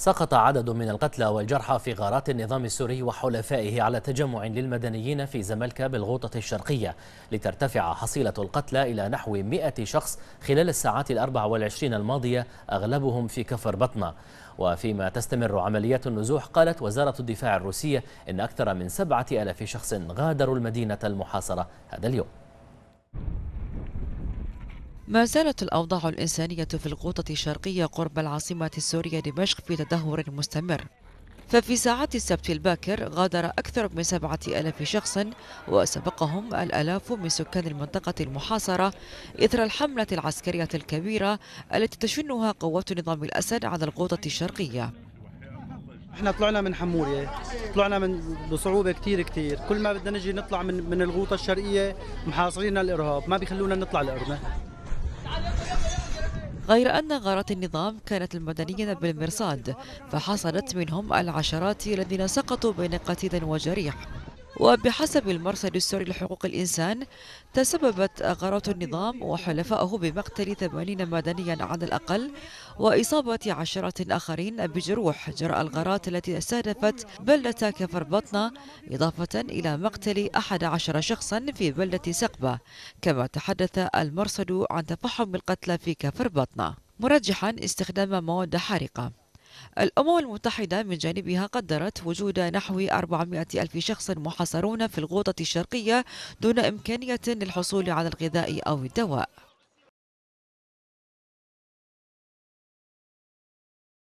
سقط عدد من القتلى والجرحى في غارات النظام السوري وحلفائه على تجمع للمدنيين في زملكا بالغوطة الشرقية لترتفع حصيلة القتلى إلى نحو 100 شخص خلال الساعات الأربع والعشرين الماضية أغلبهم في كفر بطنة وفيما تستمر عمليات النزوح قالت وزارة الدفاع الروسية إن أكثر من سبعة شخص غادروا المدينة المحاصرة هذا اليوم ما زالت الأوضاع الإنسانية في الغوطة الشرقية قرب العاصمة السورية دمشق في تدهور مستمر ففي ساعات السبت الباكر غادر أكثر من سبعة ألاف شخص وسبقهم الألاف من سكان المنطقة المحاصرة إثر الحملة العسكرية الكبيرة التي تشنها قوات نظام الأسد على الغوطة الشرقية احنا طلعنا من حمورية طلعنا من بصعوبة كثير كثير كل ما بدنا نجي نطلع من من الغوطة الشرقية محاصرين الإرهاب ما بيخلونا نطلع لارضنا غير أن غارات النظام كانت المدنيين بالمرصاد فحصلت منهم العشرات الذين سقطوا بين قتيل وجريح وبحسب المرصد السوري لحقوق الإنسان تسببت غارات النظام وحلفائه بمقتل 80 مدنيا على الأقل وإصابة عشرة آخرين بجروح جراء الغارات التي استهدفت بلدة كفر بطنة إضافة إلى مقتل 11 شخصا في بلدة سقبة كما تحدث المرصد عن تفحم القتلى في كفر بطنة مرجحا استخدام مواد حارقة الأمم المتحدة من جانبها قدرت وجود نحو 400 ألف شخص محاصرون في الغوطة الشرقية دون إمكانية للحصول على الغذاء أو الدواء